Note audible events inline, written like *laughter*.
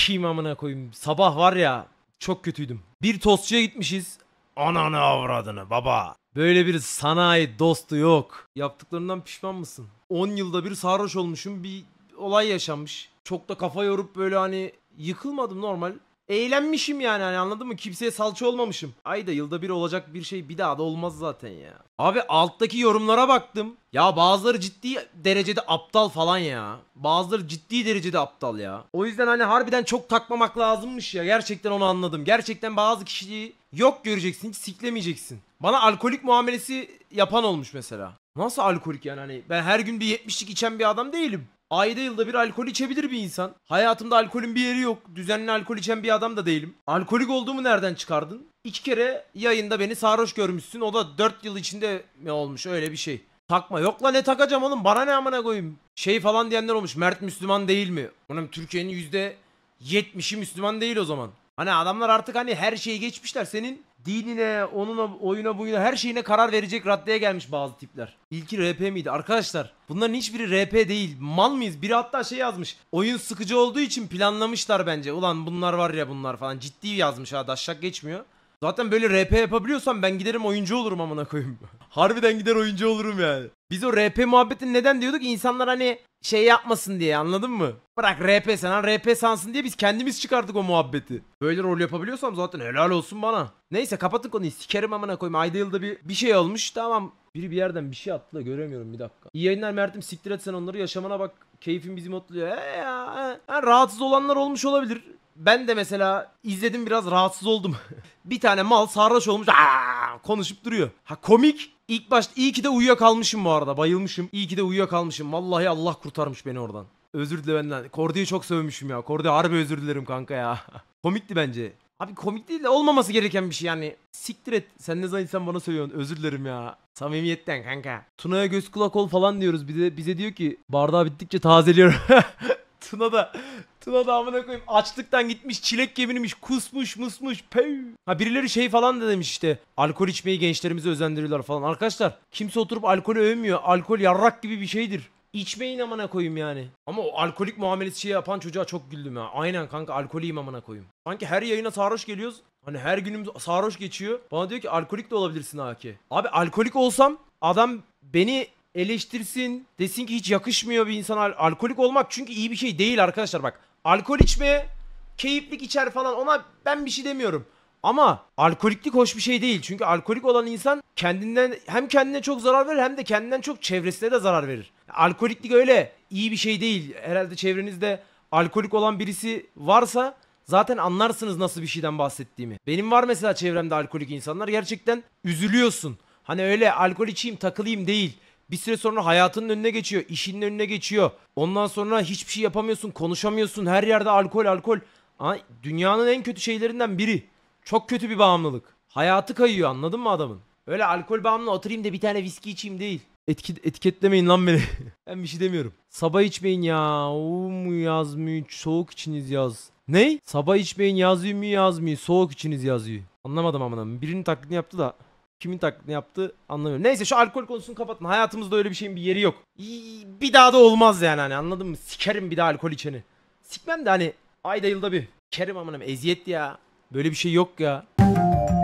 sikiyim amına koyayım. Sabah var ya çok kötüydüm. Bir tostçuya gitmişiz. Ananı avradını baba. Böyle bir sanayi dostu yok. Yaptıklarından pişman mısın? 10 yılda bir sarhoş olmuşum bir olay yaşanmış. Çok da kafa yorup böyle hani yıkılmadım normal. Eğlenmişim yani hani anladın mı? Kimseye salça olmamışım. Ayda yılda bir olacak bir şey bir daha da olmaz zaten ya. Abi alttaki yorumlara baktım. Ya bazıları ciddi derecede aptal falan ya. Bazıları ciddi derecede aptal ya. O yüzden hani harbiden çok takmamak lazımmış ya. Gerçekten onu anladım. Gerçekten bazı kişiyi yok göreceksin, hiç siklemeyeceksin. Bana alkolik muamelesi yapan olmuş mesela. Nasıl alkolik yani hani ben her gün bir 70'lik içen bir adam değilim. Ayda yılda bir alkol içebilir bir insan. Hayatımda alkolün bir yeri yok. Düzenli alkol içen bir adam da değilim. Alkolik olduğumu nereden çıkardın? İki kere yayında beni sarhoş görmüşsün. O da dört yıl içinde mi olmuş öyle bir şey. Takma. Yok la ne takacağım oğlum? Bana ne amına koyayım? Şey falan diyenler olmuş. Mert Müslüman değil mi? Oğlum Türkiye'nin yüzde yetmişi Müslüman değil o zaman. Hani adamlar artık hani her şeyi geçmişler. Senin dinine, onuna, oyuna, buyuna her şeyine karar verecek raddeye gelmiş bazı tipler. İlki RP miydi? Arkadaşlar bunların hiçbiri RP değil. Mal mıyız? Biri hatta şey yazmış. Oyun sıkıcı olduğu için planlamışlar bence. Ulan bunlar var ya bunlar falan. Ciddi yazmış ha. Daşşak geçmiyor. Zaten böyle RP yapabiliyorsam ben giderim oyuncu olurum amına koyayım. *laughs* Harbiden gider oyuncu olurum yani. Biz o RP muhabbetini neden diyorduk? İnsanlar hani şey yapmasın diye anladın mı? Bırak RP sen RP sansın diye biz kendimiz çıkardık o muhabbeti. Böyle rol yapabiliyorsam zaten helal olsun bana. Neyse kapatın konuyu sikerim amına koyayım. Ayda yılda bir, bir şey olmuş tamam. Biri bir yerden bir şey attı da göremiyorum bir dakika. İyi yayınlar Mert'im siktir et sen onları yaşamana bak. Keyfin bizi mutlu ya. ya. He. rahatsız olanlar olmuş olabilir. Ben de mesela izledim biraz rahatsız oldum. *laughs* bir tane mal sarhoş olmuş. Aa, konuşup duruyor. Ha komik İlk başta iyi ki de uyuyakalmışım bu arada. Bayılmışım. İyi ki de uyuyakalmışım. Vallahi Allah kurtarmış beni oradan. Özür dile benden. Kordi'yi çok sövmüşüm ya. Kordi harbi özür dilerim kanka ya. *laughs* Komikti bence. Abi komik değil de olmaması gereken bir şey yani. Siktir et. Sen ne zaman sen bana söylüyorsun. Özür dilerim ya. Samimiyetten kanka. Tuna'ya göz kulak ol falan diyoruz. bize bize diyor ki bardağı bittikçe tazeliyor. *laughs* Tuna da Tuna da amına koyayım açlıktan gitmiş çilek yeminmiş kusmuş musmuş pey. Ha birileri şey falan da demiş işte alkol içmeyi gençlerimize özendiriyorlar falan. Arkadaşlar kimse oturup alkolü övmüyor. Alkol yarrak gibi bir şeydir. İçmeyin amına koyayım yani. Ama o alkolik muamelesi şey yapan çocuğa çok güldüm ya. Aynen kanka alkoliyim amına koyayım. Sanki her yayına sarhoş geliyoruz. Hani her günümüz sarhoş geçiyor. Bana diyor ki alkolik de olabilirsin Haki. Abi alkolik olsam adam beni eleştirsin. Desin ki hiç yakışmıyor bir insana alkolik olmak çünkü iyi bir şey değil arkadaşlar bak. Alkol içme, keyiflik içer falan ona ben bir şey demiyorum. Ama alkoliklik hoş bir şey değil. Çünkü alkolik olan insan kendinden hem kendine çok zarar verir hem de kendinden çok çevresine de zarar verir. Alkoliklik öyle iyi bir şey değil. Herhalde çevrenizde alkolik olan birisi varsa zaten anlarsınız nasıl bir şeyden bahsettiğimi. Benim var mesela çevremde alkolik insanlar. Gerçekten üzülüyorsun. Hani öyle alkol içeyim takılayım değil. Bir süre sonra hayatının önüne geçiyor, işinin önüne geçiyor. Ondan sonra hiçbir şey yapamıyorsun, konuşamıyorsun. Her yerde alkol, alkol. Ay, dünyanın en kötü şeylerinden biri. Çok kötü bir bağımlılık. Hayatı kayıyor anladın mı adamın? Öyle alkol bağımlı oturayım da bir tane viski içeyim değil. Etki, etiketlemeyin lan beni. *laughs* ben bir şey demiyorum. Sabah içmeyin ya. O mu yaz mı? Soğuk içiniz yaz. Ney? Sabah içmeyin yazıyor mu yazmıyor. Soğuk içiniz yazıyor. Anlamadım amına. Birinin taklidini yaptı da. Kimin taklidini yaptı anlamıyorum. Neyse şu alkol konusunu kapatın. Hayatımızda öyle bir şeyin bir yeri yok. Bir daha da olmaz yani hani anladın mı? Sikerim bir daha alkol içeni. Sikmem de hani ayda yılda bir. Kerim amınım eziyet ya. Böyle bir şey yok ya.